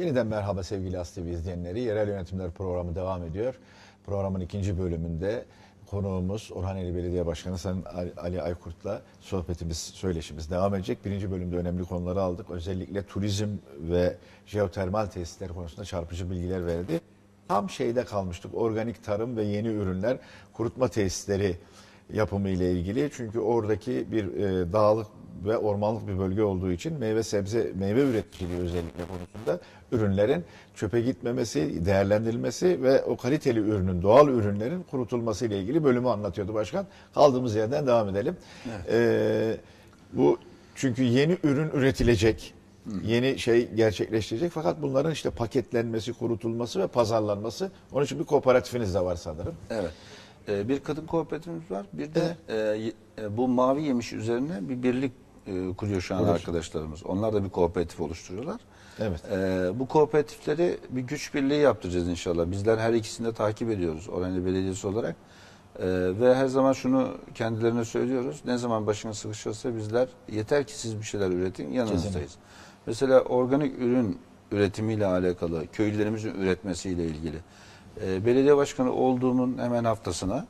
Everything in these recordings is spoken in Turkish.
Yeniden merhaba sevgili Aslı izleyenleri. Yerel Yönetimler Programı devam ediyor. Programın ikinci bölümünde konuğumuz Orhaneli Belediye Başkanı Sayın Ali Aykurt'la sohbetimiz, söyleşimiz devam edecek. Birinci bölümde önemli konuları aldık. Özellikle turizm ve jeotermal tesisler konusunda çarpıcı bilgiler verdi. Tam şeyde kalmıştık. Organik tarım ve yeni ürünler, kurutma tesisleri yapımı ile ilgili. Çünkü oradaki bir e, dağlık ve ormanlık bir bölge olduğu için meyve sebze meyve üreticiliği özellikle konusunda ürünlerin çöpe gitmemesi, değerlendirilmesi ve o kaliteli ürünün, doğal ürünlerin kurutulması ile ilgili bölümü anlatıyordu başkan. Kaldığımız yerden devam edelim. Evet. Ee, bu çünkü yeni ürün üretilecek, yeni şey gerçekleştirecek fakat bunların işte paketlenmesi, kurutulması ve pazarlanması. Onun için bir kooperatifiniz de var sanırım. Evet. Ee, bir kadın kooperatifimiz var. Bir de e, e, bu mavi yemiş üzerine bir birlik e, kuruyor şu an Olur. arkadaşlarımız. Onlar da bir kooperatif oluşturuyorlar. Evet. E, bu kooperatifleri bir güç birliği yaptıracağız inşallah. Bizler her ikisini de takip ediyoruz orhani Belediyesi olarak. E, ve her zaman şunu kendilerine söylüyoruz. Ne zaman başına sıkışırsa bizler yeter ki siz bir şeyler üretin yanınızdayız. Kesinlikle. Mesela organik ürün üretimiyle alakalı, köylülerimizin üretmesiyle ilgili ee, belediye başkanı olduğumun hemen haftasına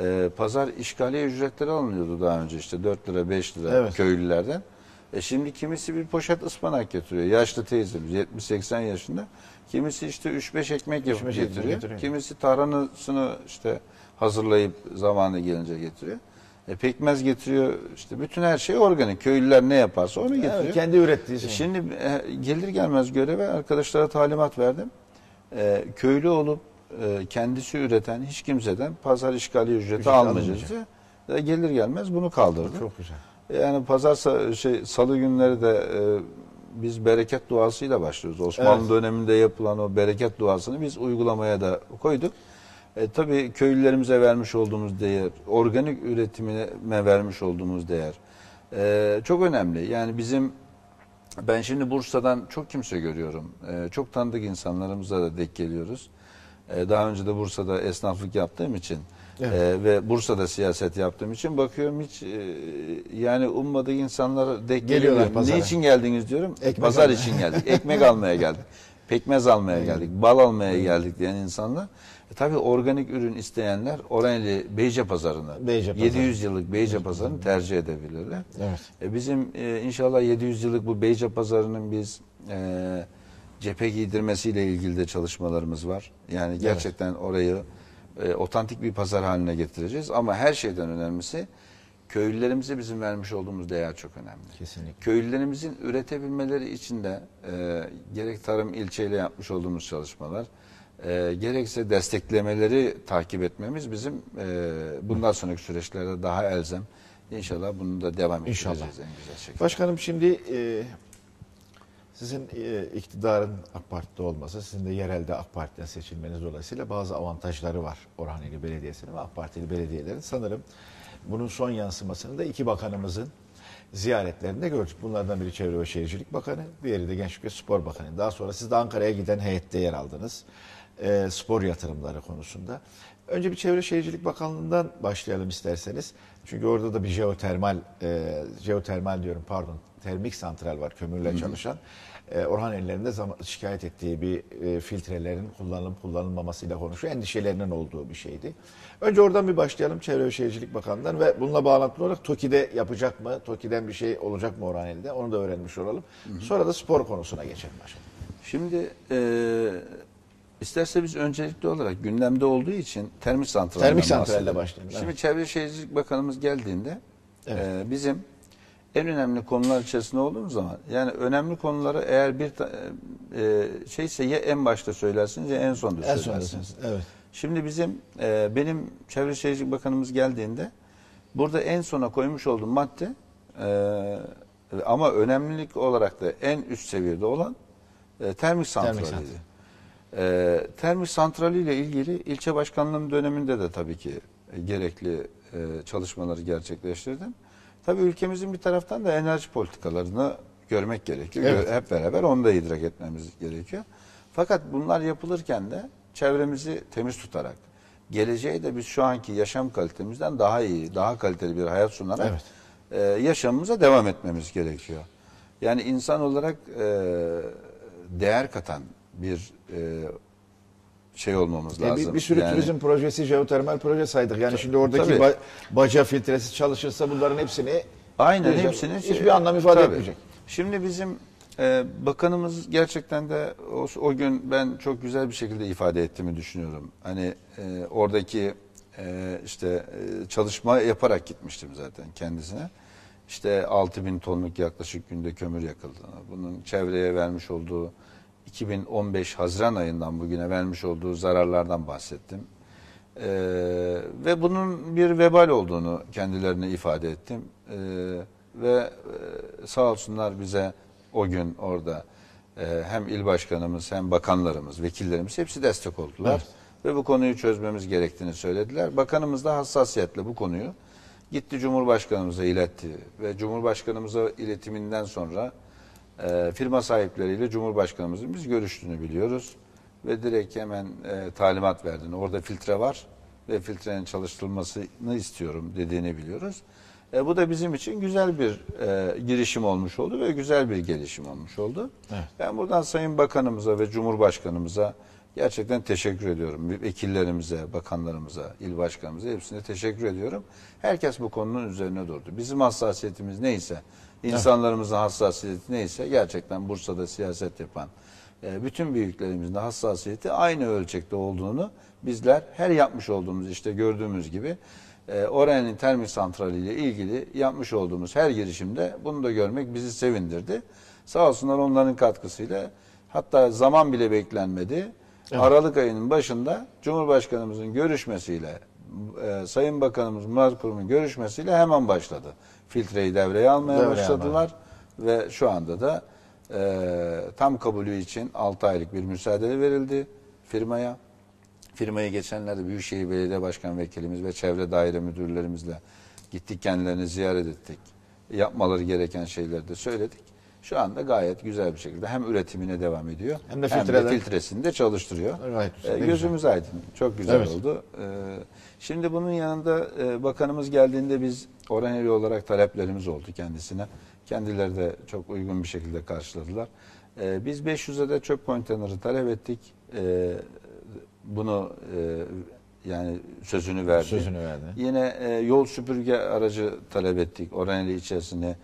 e, pazar işgaliye ücretleri alınıyordu daha önce işte 4 lira 5 lira Evet. köylülerden. E şimdi kimisi bir poşet ıspanak getiriyor. Yaşlı teyzemiz 70-80 yaşında. Kimisi işte 3-5 ekmek yapıp getiriyor. getiriyor. Kimisi tarhanasını işte hazırlayıp zamanı gelince getiriyor. E pekmez getiriyor. İşte bütün her şey organik. Köylüler ne yaparsa onu getiriyor. Evet, kendi ürettiği şey. E, şimdi e, gelir gelmez göreve arkadaşlara talimat verdim. E, köylü olup e, kendisi üreten hiç kimseden pazar işgali ücreti Ücret almayacaktı. E, gelir gelmez bunu kaldırdı. Çok güzel. Yani pazar şey salı günleri de e, biz bereket duasıyla başlıyoruz. Osmanlı evet. döneminde yapılan o bereket duasını biz uygulamaya da koyduk. E, tabii köylülerimize vermiş olduğumuz değer, organik üretimine vermiş olduğumuz değer e, çok önemli. Yani bizim ben şimdi Bursa'dan çok kimse görüyorum. E, çok tanıdık insanlarımıza da denk geliyoruz. E, daha önce de Bursa'da esnaflık yaptığım için evet. e, ve Bursa'da siyaset yaptığım için bakıyorum hiç e, yani ummadığı insanlar denk geliyorlar. Geliyor. Ne için geldiniz diyorum. Ekmek Pazar almaya. için geldik. Ekmek almaya geldik. Pekmez almaya geldik. Bal almaya geldik diyen insanlar. E, tabii organik ürün isteyenler Oraneli Beyce Pazarı'nı, Pazarı. 700 yıllık Beyce Pazarı'nı tercih edebilirler. Evet. E, bizim e, inşallah 700 yıllık bu Beyce Pazarı'nın biz e, cephe giydirmesiyle ilgili de çalışmalarımız var. Yani gerçekten evet. orayı e, otantik bir pazar haline getireceğiz. Ama her şeyden önemlisi köylülerimize bizim vermiş olduğumuz değer çok önemli. Kesinlikle. Köylülerimizin üretebilmeleri için de e, gerek tarım ilçeyle yapmış olduğumuz çalışmalar, e, gerekse desteklemeleri takip etmemiz bizim e, bundan sonraki süreçlerde daha elzem. İnşallah bunu da devam edeceğiz İnşallah. en güzel şekilde. Başkanım şimdi e, sizin e, iktidarın AK Parti'de olması, sizin de yerelde AK Parti'den seçilmeniz dolayısıyla bazı avantajları var Orhaneli Belediyesi'nin ve AK Partili belediyelerin. Sanırım bunun son yansımasını da iki bakanımızın ziyaretlerinde gördük. Bunlardan biri Çevre ve Şehircilik Bakanı, diğeri de Gençlik ve Spor Bakanı. Daha sonra siz de Ankara'ya giden heyette yer aldınız. E, spor yatırımları konusunda. Önce bir Çevre Şehircilik Bakanlığı'ndan başlayalım isterseniz. Çünkü orada da bir jeotermal, e, jeotermal diyorum pardon, termik santral var kömürle Hı-hı. çalışan. E, Orhan ellerinde şikayet ettiği bir e, filtrelerin kullanılıp kullanılmamasıyla konuşuyor. Endişelerinin olduğu bir şeydi. Önce oradan bir başlayalım Çevre ve Şehircilik Bakanı'ndan ve bununla bağlantılı olarak TOKİ'de yapacak mı? TOKİ'den bir şey olacak mı Orhan elde? Onu da öğrenmiş olalım. Hı-hı. Sonra da spor konusuna geçelim başkanım. Şimdi e, İsterse biz öncelikli olarak gündemde olduğu için termik santralle Termik santralle başlayalım. Şimdi Çevre Şehircilik Bakanımız geldiğinde evet. e, bizim en önemli konular içerisinde olduğumuz zaman yani önemli konuları eğer bir e, şeyse ya en başta söylersiniz ya en sonda söylersiniz. en söylersiniz. Evet. Şimdi bizim e, benim Çevre Şehircilik Bakanımız geldiğinde burada en sona koymuş olduğum madde e, ama önemlilik olarak da en üst seviyede olan e, termik santraliydi. Termik santral. E, termik santrali ile ilgili ilçe başkanlığım döneminde de tabii ki gerekli e, çalışmaları gerçekleştirdim. Tabii ülkemizin bir taraftan da enerji politikalarını görmek gerekiyor. Evet. Hep beraber onu da idrak etmemiz gerekiyor. Fakat bunlar yapılırken de çevremizi temiz tutarak, geleceği de biz şu anki yaşam kalitemizden daha iyi, daha kaliteli bir hayat sunarak evet. e, yaşamımıza devam etmemiz gerekiyor. Yani insan olarak e, değer katan bir e, şey olmamız e, lazım. Bir, bir sürü yani, turizm projesi, jeotermal proje saydık. Yani şimdi oradaki ba, baca filtresi çalışırsa bunların hepsini Aynen hepsini hiçbir şey, anlam ifade tabii. etmeyecek. Şimdi bizim e, bakanımız gerçekten de o, o gün ben çok güzel bir şekilde ifade ettiğimi düşünüyorum. Hani e, oradaki e, işte e, çalışma yaparak gitmiştim zaten kendisine. İşte 6 bin tonluk yaklaşık günde kömür yakıldığını, bunun çevreye vermiş olduğu 2015 Haziran ayından bugüne vermiş olduğu zararlardan bahsettim. Ee, ve bunun bir vebal olduğunu kendilerine ifade ettim. Ee, ve e, sağ olsunlar bize o gün orada e, hem il başkanımız hem bakanlarımız, vekillerimiz hepsi destek oldular. Evet. Ve bu konuyu çözmemiz gerektiğini söylediler. Bakanımız da hassasiyetle bu konuyu gitti Cumhurbaşkanımıza iletti. Ve Cumhurbaşkanımıza iletiminden sonra e, firma sahipleriyle Cumhurbaşkanımızın biz görüştüğünü biliyoruz. Ve direkt hemen e, talimat verdiğini, orada filtre var ve filtrenin çalıştırılmasını istiyorum dediğini biliyoruz. E, bu da bizim için güzel bir e, girişim olmuş oldu ve güzel bir gelişim olmuş oldu. Evet. Ben buradan Sayın Bakanımıza ve Cumhurbaşkanımıza Gerçekten teşekkür ediyorum. Vekillerimize, bakanlarımıza, il başkanımıza hepsine teşekkür ediyorum. Herkes bu konunun üzerine durdu. Bizim hassasiyetimiz neyse, insanlarımızın hassasiyeti neyse gerçekten Bursa'da siyaset yapan e, bütün büyüklerimizin hassasiyeti aynı ölçekte olduğunu bizler her yapmış olduğumuz işte gördüğümüz gibi e, Oran'ın termik santraliyle ilgili yapmış olduğumuz her girişimde bunu da görmek bizi sevindirdi. Sağ olsunlar onların katkısıyla hatta zaman bile beklenmedi Evet. Aralık ayının başında Cumhurbaşkanımızın görüşmesiyle e, Sayın Bakanımız Murat Kurum'un görüşmesiyle hemen başladı. Filtreyi devreye almaya devreye başladılar almaya. ve şu anda da e, tam kabulü için 6 aylık bir müsaade verildi firmaya. Firmayı geçenlerde Büyükşehir Belediye Başkan Vekilimiz ve Çevre Daire Müdürlerimizle gittik kendilerini ziyaret ettik. Yapmaları gereken şeyleri de söyledik. Şu anda gayet güzel bir şekilde hem üretimine devam ediyor hem de, hem de filtresini de çalıştırıyor. Right, e, ee, gözümüz güzel. aydın. Çok güzel evet. oldu. E, şimdi bunun yanında e, bakanımız geldiğinde biz Oraneli olarak taleplerimiz oldu kendisine. Kendileri de çok uygun bir şekilde karşıladılar. E, biz 500 adet çöp konteyneri talep ettik. E, bunu e, yani sözünü verdi. Sözünü verdi. Yine e, yol süpürge aracı talep ettik Oraneli içerisine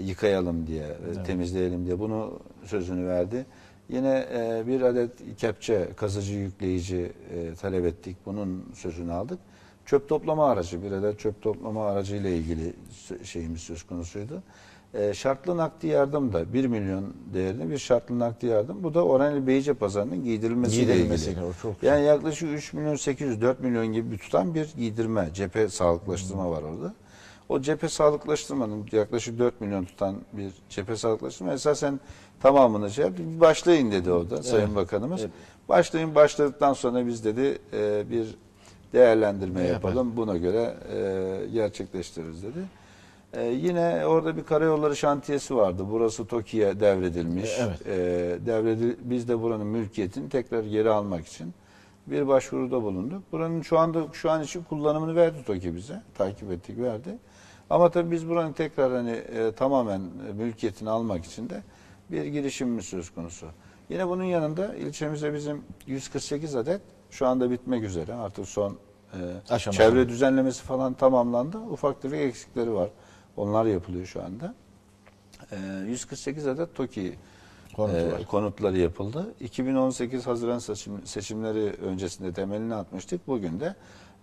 yıkayalım diye, e, evet. temizleyelim diye bunu sözünü verdi. Yine e, bir adet kepçe, kazıcı yükleyici e, talep ettik. Bunun sözünü aldık. Çöp toplama aracı, bir adet çöp toplama aracı ile ilgili şeyimiz söz konusuydu. E, şartlı nakdi yardım da 1 milyon değerli bir şartlı nakdi yardım. Bu da Oraneli Beyce Pazarı'nın giydirilmesi ilgili. Çok yani yaklaşık 3 milyon 800, 4 milyon gibi tutan bir giydirme, cephe sağlıklaştırma hmm. var orada. O cephe sağlıklaştırmanın yaklaşık 4 milyon tutan bir cephe sağlıklaştırma esasen tamamını şey yaptı. Bir başlayın dedi o da Sayın evet. Bakanımız. Evet. Başlayın başladıktan sonra biz dedi e, bir değerlendirme yapalım. yapalım. Buna göre e, gerçekleştiririz dedi. E, yine orada bir karayolları şantiyesi vardı. Burası TOKİ'ye devredilmiş. E, evet. E, devredil biz de buranın mülkiyetini tekrar geri almak için bir başvuruda bulunduk. Buranın şu anda şu an için kullanımını verdi TOKİ bize. Takip ettik verdi. Ama tabii biz buranın tekrar hani e, tamamen mülkiyetini almak için de bir girişimimiz söz konusu. Yine bunun yanında ilçemize bizim 148 adet şu anda bitmek üzere artık son e, Aşamalı. çevre düzenlemesi falan tamamlandı. Ufak tefek eksikleri var. Onlar yapılıyor şu anda. E, 148 adet TOKİ E, konutları yapıldı. 2018 Haziran seçim, seçimleri öncesinde temelini atmıştık. Bugün de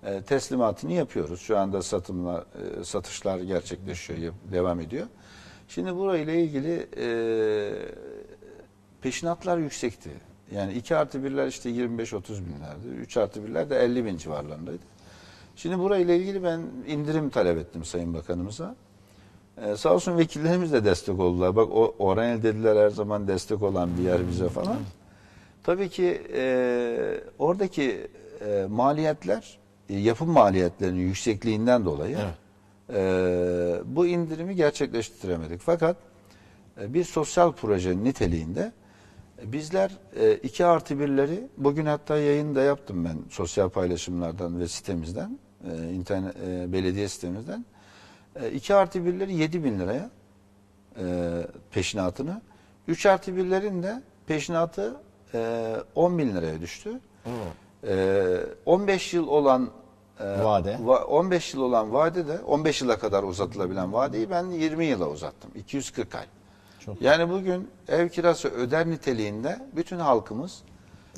e, teslimatını yapıyoruz. Şu anda satımla e, satışlar gerçekleşiyor, devam ediyor. Şimdi burayla ilgili e, peşinatlar yüksekti. Yani 2 artı 1'ler işte 25-30 binlerdi. 3 artı 1'ler de 50 bin civarlarındaydı. Şimdi burayla ilgili ben indirim talep ettim Sayın Bakanımıza. Ee, sağ olsun vekillerimiz de destek oldular. Bak o Oranel dediler her zaman destek olan bir yer bize falan. Tabii ki e, oradaki e, maliyetler e, yapım maliyetlerinin yüksekliğinden dolayı evet. e, bu indirimi gerçekleştiremedik. Fakat e, bir sosyal proje'nin niteliğinde e, bizler e, iki artı birleri bugün hatta yayın da yaptım ben sosyal paylaşımlardan ve sitemizden e, internet e, belediye sitemizden e, iki artı birleri yedi bin liraya e, peşinatını üç artı birlerin de peşinatı e, 10 bin liraya düştü. Hmm. E, 15 yıl olan ee, vade. 15 yıl olan vade de 15 yıla kadar uzatılabilen vadeyi ben 20 yıla uzattım. 240 ay. Çok yani bugün ev kirası öder niteliğinde bütün halkımız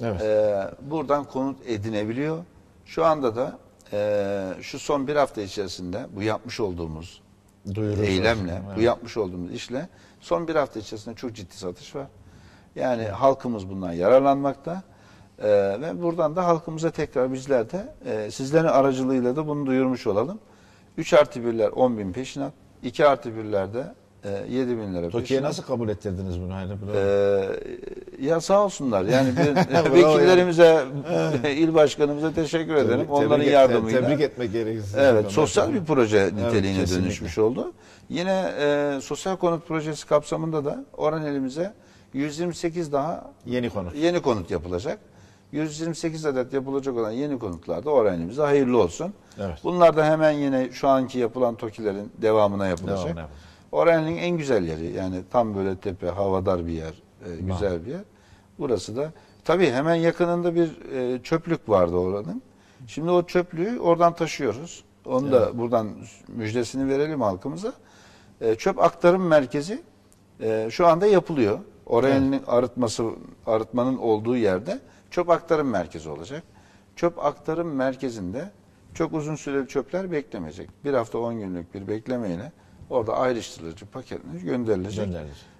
evet. e, buradan konut edinebiliyor. Şu anda da e, şu son bir hafta içerisinde bu yapmış olduğumuz Duyuruz eylemle, evet. bu yapmış olduğumuz işle son bir hafta içerisinde çok ciddi satış var. Yani halkımız bundan yararlanmakta. E, ve buradan da halkımıza tekrar bizler de e, sizlerin aracılığıyla da bunu duyurmuş olalım. 3 artı 1'ler 10 bin peşinat, 2 artı 1'lerde e, 7 bin lira Türkiye nasıl kabul ettirdiniz bunu? Hani bunu? Ee, ya sağ olsunlar. Yani bir, e, vekillerimize, e, il başkanımıza teşekkür ederim. Onların tebrik yardımıyla. tebrik etmek gerekirse. Evet, sosyal bir proje niteliğine evet, dönüşmüş oldu. Yine e, sosyal konut projesi kapsamında da Oran elimize 128 daha yeni konut. Yeni konut yapılacak. 128 adet yapılacak olan yeni konutlarda öğrencimize hayırlı olsun. Evet. Bunlar da hemen yine şu anki yapılan TOKİ'lerin devamına yapılacak. Devamına Oran'ın en güzel yeri yani tam böyle tepe, havadar bir yer, e, güzel bir yer. Burası da tabii hemen yakınında bir e, çöplük vardı oranın. Şimdi o çöplüğü oradan taşıyoruz. Onu evet. da buradan müjdesini verelim halkımıza. E, çöp aktarım merkezi e, şu anda yapılıyor. Oranın evet. arıtması arıtmanın olduğu yerde çöp aktarım merkezi olacak. Çöp aktarım merkezinde çok uzun süreli çöpler beklemeyecek. Bir hafta on günlük bir beklemeyle orada ayrıştırıcı paketler gönderilecek.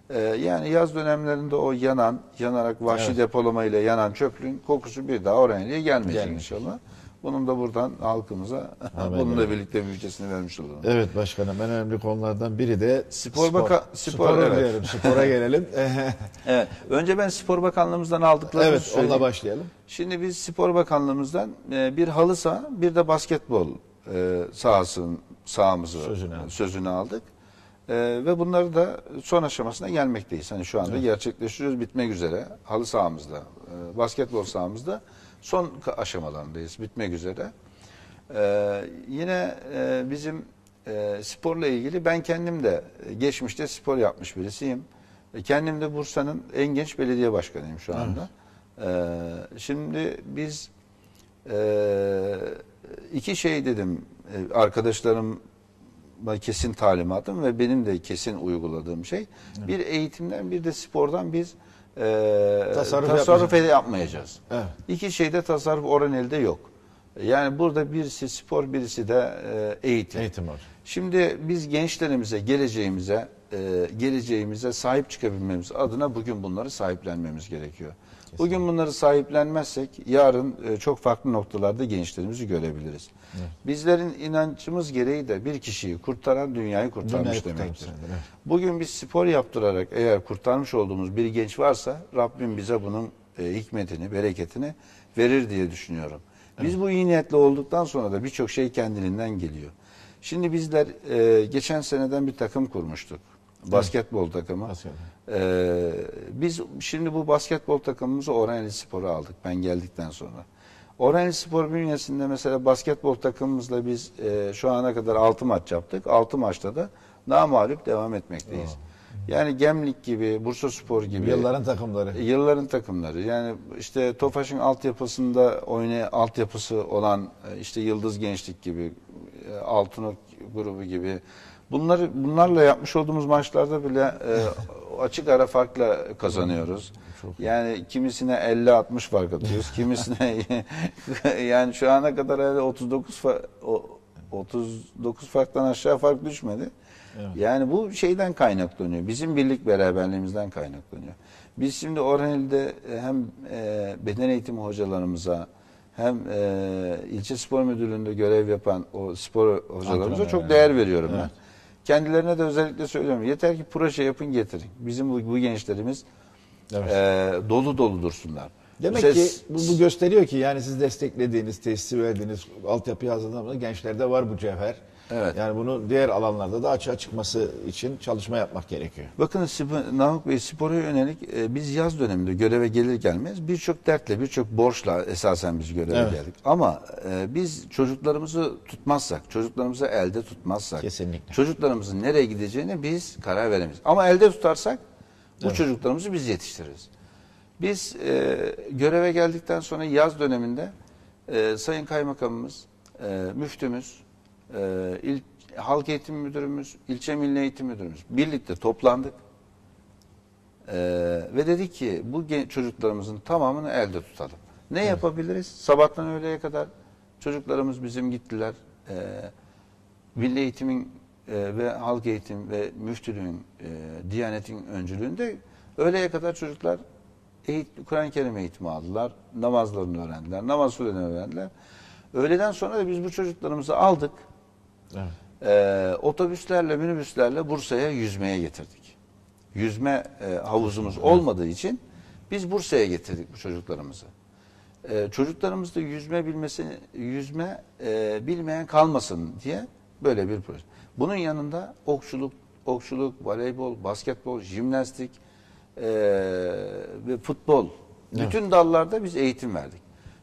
Ee, yani yaz dönemlerinde o yanan, yanarak vahşi evet. depolama ile yanan çöplüğün kokusu bir daha oraya niye gelmeyecek inşallah. Bunun da buradan halkımıza Amin. bununla birlikte müjdesini vermiş olalım. Evet başkanım en önemli konulardan biri de spor spor, baka, spor, spor evet. spora gelelim. evet. Önce ben Spor Bakanlığımızdan aldıklarımızı Evet söyleyeyim. onunla başlayalım. Şimdi biz Spor Bakanlığımızdan e, bir halı saha bir de basketbol e, sahasının sahamızı sözünü, sözünü aldık. E, ve bunları da son aşamasına gelmekteyiz. Hani şu anda evet. gerçekleştiriyoruz bitmek üzere halı sahamızda, e, basketbol sahamızda son aşamalarındayız bitmek üzere. E, yine e, bizim e, sporla ilgili ben kendim de e, geçmişte spor yapmış birisiyim. E, kendim de Bursa'nın en genç belediye başkanıyım şu anda. Evet. E, şimdi biz e, iki şey dedim e, arkadaşlarım kesin talimatım ve benim de kesin uyguladığım şey evet. bir eğitimden bir de spordan biz e, tasarruf, tasarruf yapmayacağız. Evet. İki şeyde tasarruf oran elde yok. Yani burada birisi spor birisi de e, eğitim. Eğitim var. Şimdi biz gençlerimize geleceğimize e, geleceğimize sahip çıkabilmemiz adına bugün bunları sahiplenmemiz gerekiyor. Kesinlikle. Bugün bunları sahiplenmezsek yarın e, çok farklı noktalarda gençlerimizi görebiliriz. Evet. Bizlerin inancımız gereği de bir kişiyi kurtaran dünyayı kurtarmış dünyayı demektir. Evet. Bugün biz spor yaptırarak eğer kurtarmış olduğumuz bir genç varsa Rabbim bize bunun e, hikmetini, bereketini verir diye düşünüyorum. Evet. Biz bu iyi niyetli olduktan sonra da birçok şey kendiliğinden geliyor. Şimdi bizler e, geçen seneden bir takım kurmuştuk. Basketbol takımı. Ee, biz şimdi bu basketbol takımımızı Orhaneli Spor'a aldık ben geldikten sonra. Orhaneli Spor bünyesinde mesela basketbol takımımızla biz e, şu ana kadar 6 maç yaptık. 6 maçta da namalup devam etmekteyiz. Oo. Yani Gemlik gibi, Bursa Spor gibi. Yılların takımları. Yılların takımları. Yani işte Tofaş'ın altyapısında oyna altyapısı olan e, işte Yıldız Gençlik gibi, e, Altınok grubu gibi Bunları bunlarla yapmış olduğumuz maçlarda bile e, açık ara farkla kazanıyoruz. Çok yani kimisine 50-60 fark atıyoruz. kimisine yani şu ana kadar öyle 39 fa, o, 39 farktan aşağı fark düşmedi. Evet. Yani bu şeyden kaynaklanıyor. Bizim birlik beraberliğimizden kaynaklanıyor. Biz şimdi Orhanelde hem e, beden eğitimi hocalarımıza hem e, ilçe spor müdürlüğünde görev yapan o spor hocalarımıza Antrenör çok yani. değer veriyorum evet. ben. Kendilerine de özellikle söylüyorum. Yeter ki proje yapın getirin. Bizim bu, bu gençlerimiz evet. e, dolu dolu dursunlar. Demek Ses... ki bu, bu gösteriyor ki yani siz desteklediğiniz, tesis verdiğiniz, altyapı hazırlanan gençlerde var bu cevher. Evet. Yani bunu diğer alanlarda da açığa çıkması için çalışma yapmak gerekiyor. Bakın Namık Bey spora yönelik e, biz yaz döneminde göreve gelir gelmez birçok dertle birçok borçla esasen biz göreve evet. geldik. Ama e, biz çocuklarımızı tutmazsak, çocuklarımızı elde tutmazsak, Kesinlikle. çocuklarımızın nereye gideceğini biz karar veremeyiz. Ama elde tutarsak bu evet. çocuklarımızı biz yetiştiririz. Biz e, göreve geldikten sonra yaz döneminde e, Sayın Kaymakamımız, e, müftümüz, e, il, halk eğitim müdürümüz, ilçe milli eğitim müdürümüz birlikte toplandık. E, ve dedik ki bu çocuklarımızın tamamını elde tutalım. Ne evet. yapabiliriz? Sabahtan öğleye kadar çocuklarımız bizim gittiler. E, milli eğitimin e, ve halk eğitim ve müftülüğün, e, diyanetin öncülüğünde öğleye kadar çocuklar Kur'an-ı Kerim eğitimi aldılar. Namazlarını öğrendiler. Namaz surelerini öğrendiler. Öğleden sonra da biz bu çocuklarımızı aldık. Evet. Ee, otobüslerle, minibüslerle Bursa'ya yüzmeye getirdik. Yüzme e, havuzumuz evet. olmadığı için biz Bursa'ya getirdik bu çocuklarımızı. Ee, çocuklarımız da yüzme bilmesi, yüzme e, bilmeyen kalmasın diye böyle bir proje. Bunun yanında okçuluk, okçuluk, voleybol, basketbol, jimnastik e, ve futbol. Evet. Bütün dallarda biz eğitim verdik.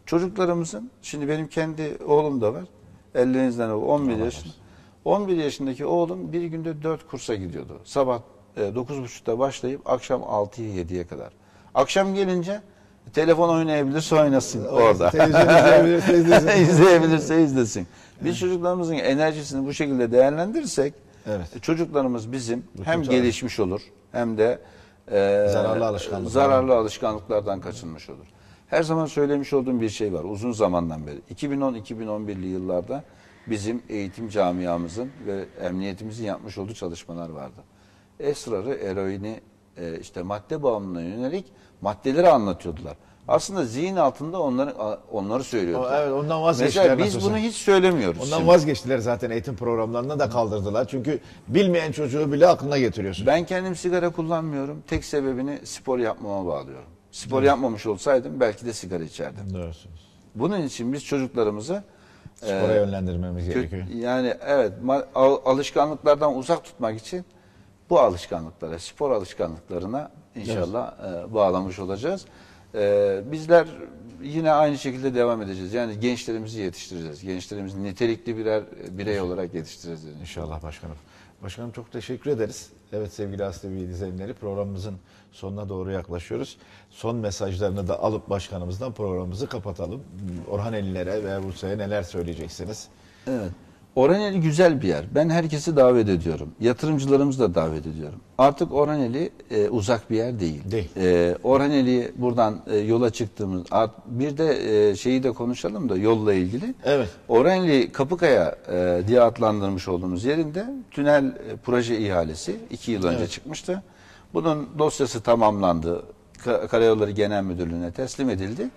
Çocuklarımızın, şimdi benim kendi oğlum da var. Ellerinizden al 11 yaşın. 11 yaşındaki oğlum bir günde 4 kursa gidiyordu. Sabah e, 9.30'da başlayıp akşam 6'ya 7'ye kadar. Akşam gelince telefon oynayabilirse oynasın orada. izleyebilirse izlesin. izleyebilirse izlesin. Biz çocuklarımızın enerjisini bu şekilde değerlendirirsek Evet. E, çocuklarımız bizim Bütün hem gelişmiş olur hem de e, Zararlı alışkanlıklar. zararlı alışkanlıklardan kaçınmış olur. Her zaman söylemiş olduğum bir şey var uzun zamandan beri. 2010-2011'li yıllarda bizim eğitim camiamızın ve emniyetimizin yapmış olduğu çalışmalar vardı. Esrarı, eroini, e, işte madde bağımlılığına yönelik maddeleri anlatıyordular. Aslında zihin altında onları onları söylüyordular. Evet ondan vazgeçtiler. Mesela biz bunu hiç söylemiyoruz. Ondan şimdi. vazgeçtiler zaten eğitim programlarına da kaldırdılar. Çünkü bilmeyen çocuğu bile aklına getiriyorsun. Ben kendim sigara kullanmıyorum. Tek sebebini spor yapmama bağlıyorum. Spor evet. yapmamış olsaydım belki de sigara içerdim. Doğrusunuz. Bunun için biz çocuklarımızı e, spora e, yönlendirmemiz gerekiyor. Yani evet alışkanlıklardan uzak tutmak için bu alışkanlıklara, spor alışkanlıklarına inşallah evet. e, bağlamış olacağız. E, bizler yine aynı şekilde devam edeceğiz. Yani gençlerimizi yetiştireceğiz. Gençlerimizi nitelikli birer e, birey olarak yetiştireceğiz. İnşallah başkanım. Başkanım çok teşekkür ederiz. Evet sevgili Aslevi izleyenleri programımızın sonuna doğru yaklaşıyoruz. Son mesajlarını da alıp başkanımızdan programımızı kapatalım. Orhan Elilere ve Bursa'ya neler söyleyeceksiniz? Evet. Oraneli güzel bir yer. Ben herkesi davet ediyorum. Yatırımcılarımızı da davet ediyorum. Artık Oraneli e, uzak bir yer değil. değil. E, Oraneli buradan e, yola çıktığımız art, bir de e, şeyi de konuşalım da yolla ilgili. Evet. Oraneli Kapıkaya e, diye adlandırmış olduğumuz yerinde tünel e, proje ihalesi iki yıl önce evet. çıkmıştı. Bunun dosyası tamamlandı. Karayolları Genel Müdürlüğü'ne teslim edildi.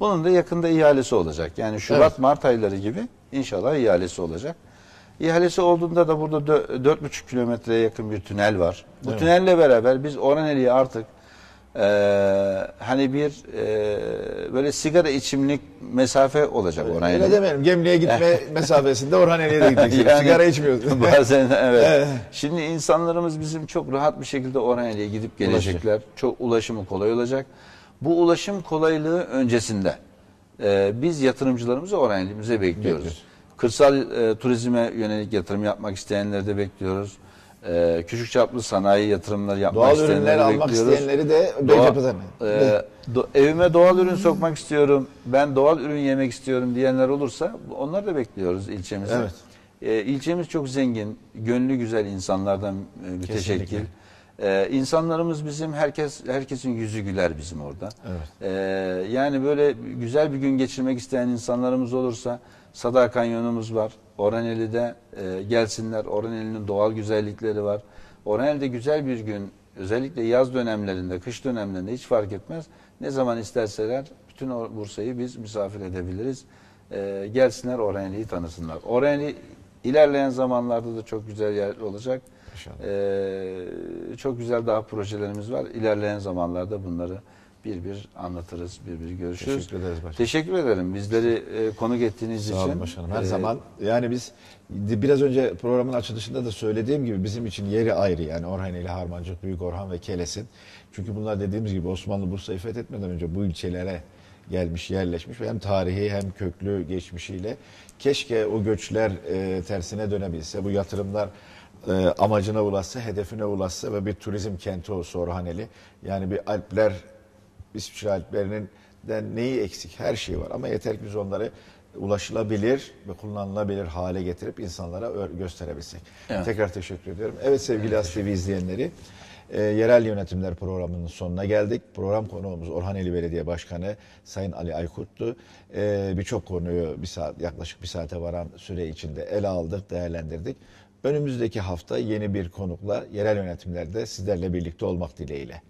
Bunun da yakında ihalesi olacak. Yani Şubat-Mart ayları gibi İnşallah ihalesi olacak. İhalesi olduğunda da burada 4,5 kilometreye yakın bir tünel var. Bu evet. tünelle beraber biz Oraneli'ye artık e, hani bir e, böyle sigara içimlik mesafe olacak evet, Oraneli'ye. Öyle demeyelim. Gemliğe gitme mesafesinde Oraneli'ye de gideceksin. Yani, sigara içmiyoruz. bazen evet. Şimdi insanlarımız bizim çok rahat bir şekilde Oraneli'ye gidip gelecekler. Ulaşım. Çok ulaşımı kolay olacak. Bu ulaşım kolaylığı öncesinde e, biz yatırımcılarımızı oraya elimize bekliyoruz. Bekliyoruz. Kırsal e, turizme yönelik yatırım yapmak isteyenleri de bekliyoruz. E, küçük çaplı sanayi yatırımları yapmak Doğal isteyenleri ürünler almak bekliyoruz. isteyenleri de Doğa, Beytepe'de mi? e, do, evime doğal ürün sokmak istiyorum, ben doğal ürün yemek istiyorum diyenler olursa onları da bekliyoruz ilçemize. Evet. E, ilçemiz çok zengin, gönlü güzel insanlardan e, müteşekkil. Kesinlikle. Ee, insanlarımız bizim herkes herkesin yüzü güler bizim orada. Evet. Ee, yani böyle güzel bir gün geçirmek isteyen insanlarımız olursa Sada Kanyonumuz var. Oraneli'de e, gelsinler. Oraneli'nin doğal güzellikleri var. Oraneli'de güzel bir gün özellikle yaz dönemlerinde, kış dönemlerinde hiç fark etmez. Ne zaman isterseler bütün Bursa'yı biz misafir edebiliriz. Ee, gelsinler Oraneli'yi tanısınlar. Oraneli ilerleyen zamanlarda da çok güzel yer olacak. Maşallah. Ee, çok güzel daha projelerimiz var. İlerleyen zamanlarda bunları bir bir anlatırız, bir bir görüşürüz. Teşekkür ederiz başkanım. Teşekkür ederim bizleri e, konuk ettiğiniz için. Sağ olun başkanım. Her ee, zaman yani biz biraz önce programın açılışında da söylediğim gibi bizim için yeri ayrı. Yani Orhan ile Harmancık, Büyük Orhan ve Keles'in. Çünkü bunlar dediğimiz gibi Osmanlı Bursa'yı fethetmeden önce bu ilçelere gelmiş, yerleşmiş ve hem tarihi hem köklü geçmişiyle keşke o göçler e, tersine dönebilse, bu yatırımlar e, amacına ulaşsa, hedefine ulaşsa ve bir turizm kenti olsa Orhaneli. Yani bir Alpler, İsviçre Alplerinin de neyi eksik? Her şey var ama yeter ki biz onları ulaşılabilir ve kullanılabilir hale getirip insanlara gösterebilsek. Evet. Tekrar teşekkür ediyorum. Evet sevgili evet, TV izleyenleri, e, yerel yönetimler programının sonuna geldik. Program konuğumuz Orhaneli Belediye Başkanı Sayın Ali Aykurt'tu. E, Birçok konuyu bir saat yaklaşık bir saate varan süre içinde ele aldık, değerlendirdik. Önümüzdeki hafta yeni bir konukla yerel yönetimlerde sizlerle birlikte olmak dileğiyle.